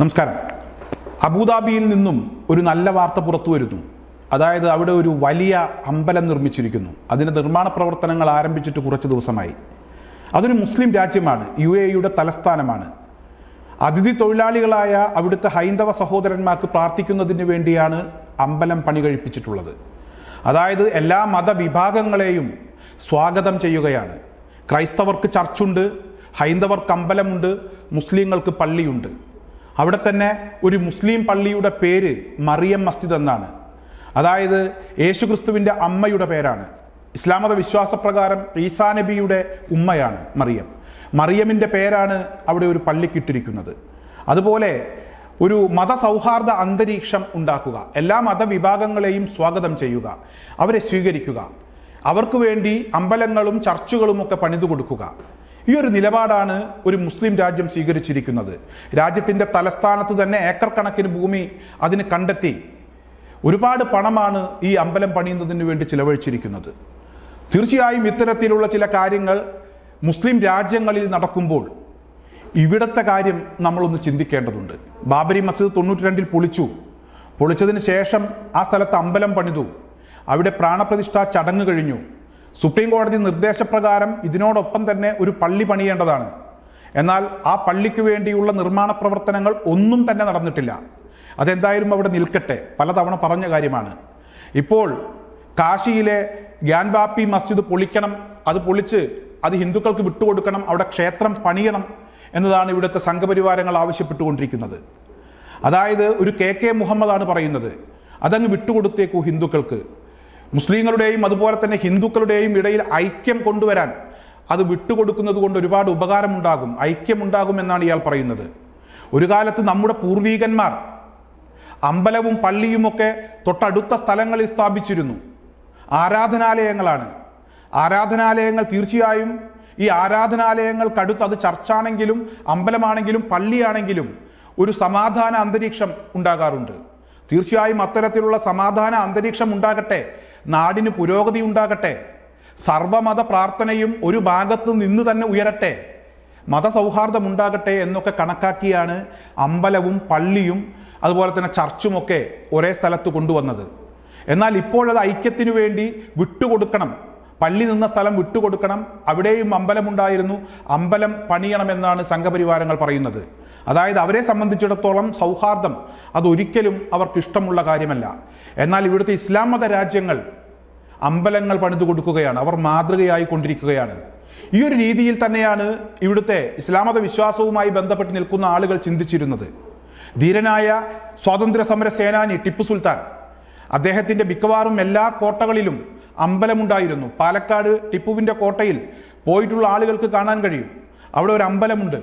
നമസ്കാരം അബുദാബിയിൽ നിന്നും ഒരു നല്ല വാർത്ത പുറത്തു വരുന്നു അതായത് അവിടെ ഒരു വലിയ അമ്പലം നിർമ്മിച്ചിരിക്കുന്നു അതിന് നിർമ്മാണ പ്രവർത്തനങ്ങൾ ആരംഭിച്ചിട്ട് കുറച്ച് ദിവസമായി അതൊരു മുസ്ലിം രാജ്യമാണ് യു യുടെ തലസ്ഥാനമാണ് അതിഥി തൊഴിലാളികളായ അവിടുത്തെ ഹൈന്ദവ സഹോദരന്മാർക്ക് പ്രാർത്ഥിക്കുന്നതിന് വേണ്ടിയാണ് അമ്പലം പണി കഴിപ്പിച്ചിട്ടുള്ളത് അതായത് എല്ലാ മതവിഭാഗങ്ങളെയും സ്വാഗതം ചെയ്യുകയാണ് ക്രൈസ്തവർക്ക് ചർച്ചുണ്ട് ഹൈന്ദവർക്ക് അമ്പലമുണ്ട് മുസ്ലിങ്ങൾക്ക് പള്ളിയുണ്ട് അവിടെ തന്നെ ഒരു മുസ്ലിം പള്ളിയുടെ പേര് മറിയം മസ്ജിദ് എന്നാണ് അതായത് യേശുക്രിസ്തുവിൻ്റെ അമ്മയുടെ പേരാണ് ഇസ്ലാമത വിശ്വാസപ്രകാരം ഈസാ നബിയുടെ ഉമ്മയാണ് മറിയം മറിയമിൻ്റെ പേരാണ് അവിടെ ഒരു പള്ളിക്കിട്ടിരിക്കുന്നത് അതുപോലെ ഒരു മതസൗഹാർദ്ദ അന്തരീക്ഷം ഉണ്ടാക്കുക എല്ലാ മതവിഭാഗങ്ങളെയും സ്വാഗതം ചെയ്യുക അവരെ സ്വീകരിക്കുക അവർക്ക് വേണ്ടി അമ്പലങ്ങളും ചർച്ചുകളുമൊക്കെ പണിതു കൊടുക്കുക ഈ ഒരു നിലപാടാണ് ഒരു മുസ്ലിം രാജ്യം സ്വീകരിച്ചിരിക്കുന്നത് രാജ്യത്തിൻ്റെ തലസ്ഥാനത്ത് തന്നെ ഏക്കർ കണക്കിന് ഭൂമി അതിന് കണ്ടെത്തി ഒരുപാട് പണമാണ് ഈ അമ്പലം പണിയുന്നതിന് വേണ്ടി ചിലവഴിച്ചിരിക്കുന്നത് തീർച്ചയായും ഇത്തരത്തിലുള്ള ചില കാര്യങ്ങൾ മുസ്ലിം രാജ്യങ്ങളിൽ നടക്കുമ്പോൾ ഇവിടത്തെ കാര്യം നമ്മളൊന്ന് ചിന്തിക്കേണ്ടതുണ്ട് ബാബരി മസ്ജിദ് തൊണ്ണൂറ്റി രണ്ടിൽ പൊളിച്ചു പൊളിച്ചതിന് ശേഷം ആ സ്ഥലത്ത് അമ്പലം പണിതു അവിടെ പ്രാണപ്രതിഷ്ഠാ ചടങ്ങ് കഴിഞ്ഞു സുപ്രീം കോടതി നിർദ്ദേശപ്രകാരം ഇതിനോടൊപ്പം തന്നെ ഒരു പള്ളി പണിയേണ്ടതാണ് എന്നാൽ ആ പള്ളിക്ക് വേണ്ടിയുള്ള നിർമ്മാണ പ്രവർത്തനങ്ങൾ ഒന്നും തന്നെ നടന്നിട്ടില്ല അതെന്തായാലും അവിടെ നിൽക്കട്ടെ പലതവണ പറഞ്ഞ കാര്യമാണ് ഇപ്പോൾ കാശിയിലെ ഗ്യാൻവാപ്പി മസ്ജിദ് പൊളിക്കണം അത് പൊളിച്ച് അത് ഹിന്ദുക്കൾക്ക് വിട്ടുകൊടുക്കണം അവിടെ ക്ഷേത്രം പണിയണം എന്നതാണ് ഇവിടുത്തെ സംഘപരിവാരങ്ങൾ ആവശ്യപ്പെട്ടുകൊണ്ടിരിക്കുന്നത് അതായത് ഒരു കെ കെ മുഹമ്മദാണ് പറയുന്നത് അതങ്ങ് വിട്ടുകൊടുത്തേക്കു ഹിന്ദുക്കൾക്ക് മുസ്ലിങ്ങളുടെയും അതുപോലെ തന്നെ ഹിന്ദുക്കളുടെയും ഇടയിൽ ഐക്യം കൊണ്ടുവരാൻ അത് വിട്ടുകൊടുക്കുന്നത് കൊണ്ട് ഒരുപാട് ഉപകാരമുണ്ടാകും ഐക്യമുണ്ടാകും എന്നാണ് ഇയാൾ പറയുന്നത് ഒരു കാലത്ത് നമ്മുടെ പൂർവീകന്മാർ അമ്പലവും പള്ളിയുമൊക്കെ തൊട്ടടുത്ത സ്ഥലങ്ങളിൽ സ്ഥാപിച്ചിരുന്നു ആരാധനാലയങ്ങളാണ് ആരാധനാലയങ്ങൾ തീർച്ചയായും ഈ ആരാധനാലയങ്ങൾക്കടുത്ത് അത് ചർച്ചാണെങ്കിലും അമ്പലമാണെങ്കിലും പള്ളിയാണെങ്കിലും ഒരു സമാധാന അന്തരീക്ഷം ഉണ്ടാകാറുണ്ട് തീർച്ചയായും അത്തരത്തിലുള്ള സമാധാന അന്തരീക്ഷം ഉണ്ടാകട്ടെ നാടിന് പുരോഗതി ഉണ്ടാകട്ടെ സർവമത പ്രാർത്ഥനയും ഒരു ഭാഗത്ത് നിന്ന് തന്നെ ഉയരട്ടെ മതസൗഹാർദ്ദമുണ്ടാകട്ടെ എന്നൊക്കെ കണക്കാക്കിയാണ് അമ്പലവും പള്ളിയും അതുപോലെ തന്നെ ചർച്ചുമൊക്കെ ഒരേ സ്ഥലത്ത് കൊണ്ടുവന്നത് എന്നാൽ ഇപ്പോഴത് ഐക്യത്തിനു വേണ്ടി വിട്ടുകൊടുക്കണം പള്ളി നിന്ന സ്ഥലം വിട്ടുകൊടുക്കണം അവിടെയും അമ്പലമുണ്ടായിരുന്നു അമ്പലം പണിയണമെന്നാണ് സംഘപരിവാരങ്ങൾ പറയുന്നത് അതായത് അവരെ സംബന്ധിച്ചിടത്തോളം സൗഹാർദ്ദം അതൊരിക്കലും അവർക്ക് ഇഷ്ടമുള്ള കാര്യമല്ല എന്നാൽ ഇവിടുത്തെ ഇസ്ലാം മത രാജ്യങ്ങൾ അമ്പലങ്ങൾ പണിതു കൊടുക്കുകയാണ് അവർ മാതൃകയായി കൊണ്ടിരിക്കുകയാണ് ഈ ഒരു രീതിയിൽ തന്നെയാണ് ഇവിടുത്തെ ഇസ്ലാമത വിശ്വാസവുമായി ബന്ധപ്പെട്ട് നിൽക്കുന്ന ആളുകൾ ചിന്തിച്ചിരുന്നത് ധീരനായ സ്വാതന്ത്ര്യ സമര സേനാനി ടിപ്പു സുൽത്താൻ അദ്ദേഹത്തിന്റെ മിക്കവാറും എല്ലാ കോട്ടകളിലും അമ്പലമുണ്ടായിരുന്നു പാലക്കാട് ടിപ്പുവിന്റെ കോട്ടയിൽ പോയിട്ടുള്ള ആളുകൾക്ക് കാണാൻ കഴിയും അവിടെ ഒരു അമ്പലമുണ്ട്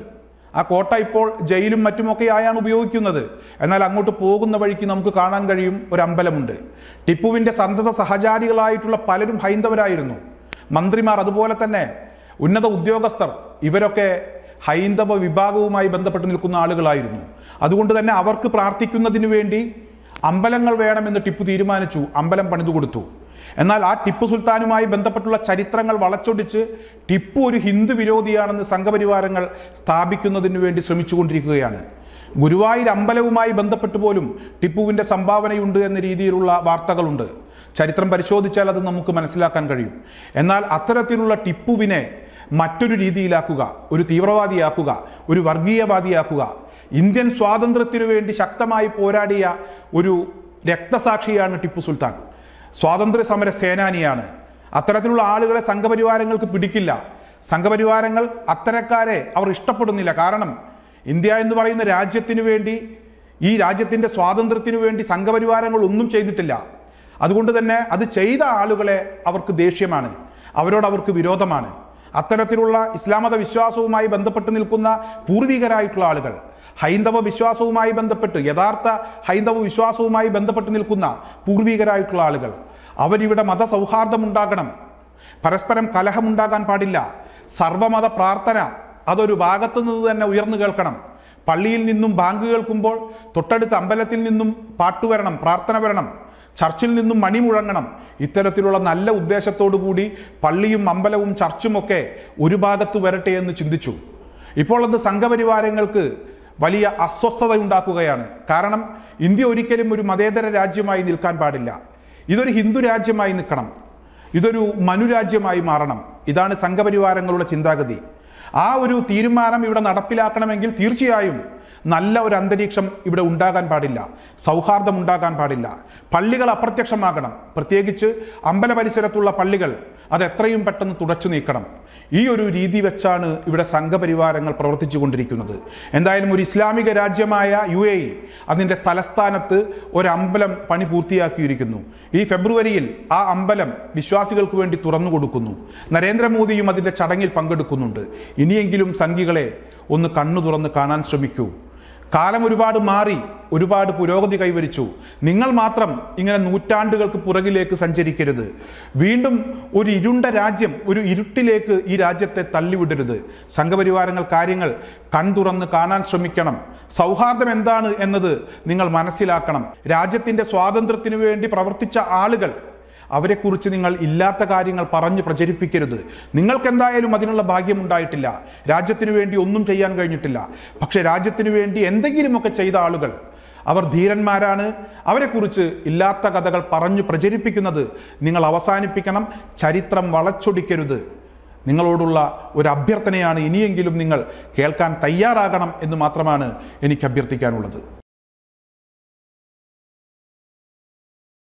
ആ കോട്ട ഇപ്പോൾ ജയിലും മറ്റുമൊക്കെ ആയാണ് ഉപയോഗിക്കുന്നത് എന്നാൽ അങ്ങോട്ട് പോകുന്ന വഴിക്ക് നമുക്ക് കാണാൻ കഴിയും ഒരു അമ്പലമുണ്ട് ടിപ്പുവിൻ്റെ സന്തത സഹചാരികളായിട്ടുള്ള പലരും ഹൈന്ദവരായിരുന്നു മന്ത്രിമാർ അതുപോലെ തന്നെ ഉന്നത ഉദ്യോഗസ്ഥർ ഇവരൊക്കെ ഹൈന്ദവ വിഭാഗവുമായി ബന്ധപ്പെട്ട് നിൽക്കുന്ന ആളുകളായിരുന്നു അതുകൊണ്ട് തന്നെ അവർക്ക് പ്രാർത്ഥിക്കുന്നതിന് വേണ്ടി അമ്പലങ്ങൾ വേണമെന്ന് ടിപ്പു തീരുമാനിച്ചു അമ്പലം പണിതു കൊടുത്തു എന്നാൽ ആ ടിപ്പു സുൽത്താനുമായി ബന്ധപ്പെട്ടുള്ള ചരിത്രങ്ങൾ വളച്ചൊടിച്ച് ടിപ്പു ഒരു ഹിന്ദു വിരോധിയാണെന്ന് സംഘപരിവാരങ്ങൾ സ്ഥാപിക്കുന്നതിനു വേണ്ടി ശ്രമിച്ചുകൊണ്ടിരിക്കുകയാണ് ഗുരുവായൂർ അമ്പലവുമായി ബന്ധപ്പെട്ട് പോലും ടിപ്പുവിൻ്റെ സംഭാവനയുണ്ട് എന്ന രീതിയിലുള്ള വാർത്തകളുണ്ട് ചരിത്രം പരിശോധിച്ചാൽ അത് നമുക്ക് മനസ്സിലാക്കാൻ കഴിയും എന്നാൽ അത്തരത്തിലുള്ള ടിപ്പുവിനെ മറ്റൊരു രീതിയിലാക്കുക ഒരു തീവ്രവാദിയാക്കുക ഒരു വർഗീയവാദിയാക്കുക ഇന്ത്യൻ സ്വാതന്ത്ര്യത്തിനു വേണ്ടി ശക്തമായി പോരാടിയ ഒരു രക്തസാക്ഷിയാണ് ടിപ്പു സുൽത്താൻ സ്വാതന്ത്ര്യ സമര സേനാനിയാണ് അത്തരത്തിലുള്ള ആളുകളെ സംഘപരിവാരങ്ങൾക്ക് പിടിക്കില്ല സംഘപരിവാരങ്ങൾ അത്തരക്കാരെ അവർ ഇഷ്ടപ്പെടുന്നില്ല കാരണം ഇന്ത്യ എന്ന് പറയുന്ന രാജ്യത്തിനു വേണ്ടി ഈ രാജ്യത്തിൻ്റെ സ്വാതന്ത്ര്യത്തിനു വേണ്ടി സംഘപരിവാരങ്ങൾ ഒന്നും ചെയ്തിട്ടില്ല അതുകൊണ്ട് തന്നെ അത് ചെയ്ത ആളുകളെ അവർക്ക് ദേഷ്യമാണ് അവരോട് അവർക്ക് വിരോധമാണ് അത്തരത്തിലുള്ള ഇസ്ലാമത വിശ്വാസവുമായി ബന്ധപ്പെട്ട് നിൽക്കുന്ന പൂർവികരായിട്ടുള്ള ആളുകൾ ഹൈന്ദവ വിശ്വാസവുമായി ബന്ധപ്പെട്ട് യഥാർത്ഥ ഹൈന്ദവ വിശ്വാസവുമായി ബന്ധപ്പെട്ട് നിൽക്കുന്ന പൂർവികരായിട്ടുള്ള ആളുകൾ അവരിവിടെ മതസൗഹാർദ്ദമുണ്ടാകണം ഉണ്ടാകണം പരസ്പരം കലഹമുണ്ടാകാൻ പാടില്ല സർവമത പ്രാർത്ഥന അതൊരു ഭാഗത്തു നിന്ന് തന്നെ ഉയർന്നു കേൾക്കണം പള്ളിയിൽ നിന്നും ബാങ്ക് കേൾക്കുമ്പോൾ തൊട്ടടുത്ത അമ്പലത്തിൽ നിന്നും പാട്ടുവരണം പ്രാർത്ഥന വരണം ചർച്ചിൽ നിന്നും മണി മുഴങ്ങണം ഇത്തരത്തിലുള്ള നല്ല ഉദ്ദേശത്തോടു കൂടി പള്ളിയും അമ്പലവും ചർച്ചുമൊക്കെ ഒരു ഭാഗത്ത് വരട്ടെ എന്ന് ചിന്തിച്ചു ഇപ്പോൾ അത് സംഘപരിവാരങ്ങൾക്ക് വലിയ അസ്വസ്ഥതയുണ്ടാക്കുകയാണ് കാരണം ഇന്ത്യ ഒരിക്കലും ഒരു മതേതര രാജ്യമായി നിൽക്കാൻ പാടില്ല ഇതൊരു ഹിന്ദു രാജ്യമായി നിൽക്കണം ഇതൊരു മനുരാജ്യമായി മാറണം ഇതാണ് സംഘപരിവാരങ്ങളുടെ ചിന്താഗതി ആ ഒരു തീരുമാനം ഇവിടെ നടപ്പിലാക്കണമെങ്കിൽ തീർച്ചയായും നല്ല ഒരു അന്തരീക്ഷം ഇവിടെ ഉണ്ടാകാൻ പാടില്ല സൗഹാർദ്ദം ഉണ്ടാകാൻ പാടില്ല പള്ളികൾ അപ്രത്യക്ഷമാകണം പ്രത്യേകിച്ച് അമ്പല പരിസരത്തുള്ള പള്ളികൾ അത് എത്രയും പെട്ടെന്ന് തുടച്ചു നീക്കണം ഈ ഒരു രീതി വെച്ചാണ് ഇവിടെ സംഘപരിവാരങ്ങൾ പ്രവർത്തിച്ചു കൊണ്ടിരിക്കുന്നത് എന്തായാലും ഒരു ഇസ്ലാമിക രാജ്യമായ യു എ അതിൻ്റെ തലസ്ഥാനത്ത് ഒരു അമ്പലം പണി പൂർത്തിയാക്കിയിരിക്കുന്നു ഈ ഫെബ്രുവരിയിൽ ആ അമ്പലം വിശ്വാസികൾക്ക് വേണ്ടി തുറന്നു കൊടുക്കുന്നു നരേന്ദ്രമോദിയും അതിൻ്റെ ചടങ്ങിൽ പങ്കെടുക്കുന്നുണ്ട് ഇനിയെങ്കിലും സംഘികളെ ഒന്ന് കണ്ണു തുറന്ന് കാണാൻ ശ്രമിക്കൂ കാലം ഒരുപാട് മാറി ഒരുപാട് പുരോഗതി കൈവരിച്ചു നിങ്ങൾ മാത്രം ഇങ്ങനെ നൂറ്റാണ്ടുകൾക്ക് പുറകിലേക്ക് സഞ്ചരിക്കരുത് വീണ്ടും ഒരു ഇരുണ്ട രാജ്യം ഒരു ഇരുട്ടിലേക്ക് ഈ രാജ്യത്തെ തള്ളിവിടരുത് സംഘപരിവാരങ്ങൾ കാര്യങ്ങൾ കൺതുറന്ന് കാണാൻ ശ്രമിക്കണം സൗഹാർദ്ദം എന്താണ് എന്നത് നിങ്ങൾ മനസ്സിലാക്കണം രാജ്യത്തിന്റെ സ്വാതന്ത്ര്യത്തിനു വേണ്ടി പ്രവർത്തിച്ച ആളുകൾ അവരെക്കുറിച്ച് നിങ്ങൾ ഇല്ലാത്ത കാര്യങ്ങൾ പറഞ്ഞ് പ്രചരിപ്പിക്കരുത് നിങ്ങൾക്കെന്തായാലും അതിനുള്ള ഭാഗ്യം ഉണ്ടായിട്ടില്ല രാജ്യത്തിനു വേണ്ടി ഒന്നും ചെയ്യാൻ കഴിഞ്ഞിട്ടില്ല പക്ഷെ രാജ്യത്തിനു വേണ്ടി എന്തെങ്കിലുമൊക്കെ ചെയ്ത ആളുകൾ അവർ ധീരന്മാരാണ് അവരെക്കുറിച്ച് ഇല്ലാത്ത കഥകൾ പറഞ്ഞു പ്രചരിപ്പിക്കുന്നത് നിങ്ങൾ അവസാനിപ്പിക്കണം ചരിത്രം വളച്ചൊടിക്കരുത് നിങ്ങളോടുള്ള ഒരു അഭ്യർത്ഥനയാണ് ഇനിയെങ്കിലും നിങ്ങൾ കേൾക്കാൻ തയ്യാറാകണം എന്ന് മാത്രമാണ് എനിക്ക് അഭ്യർത്ഥിക്കാനുള്ളത്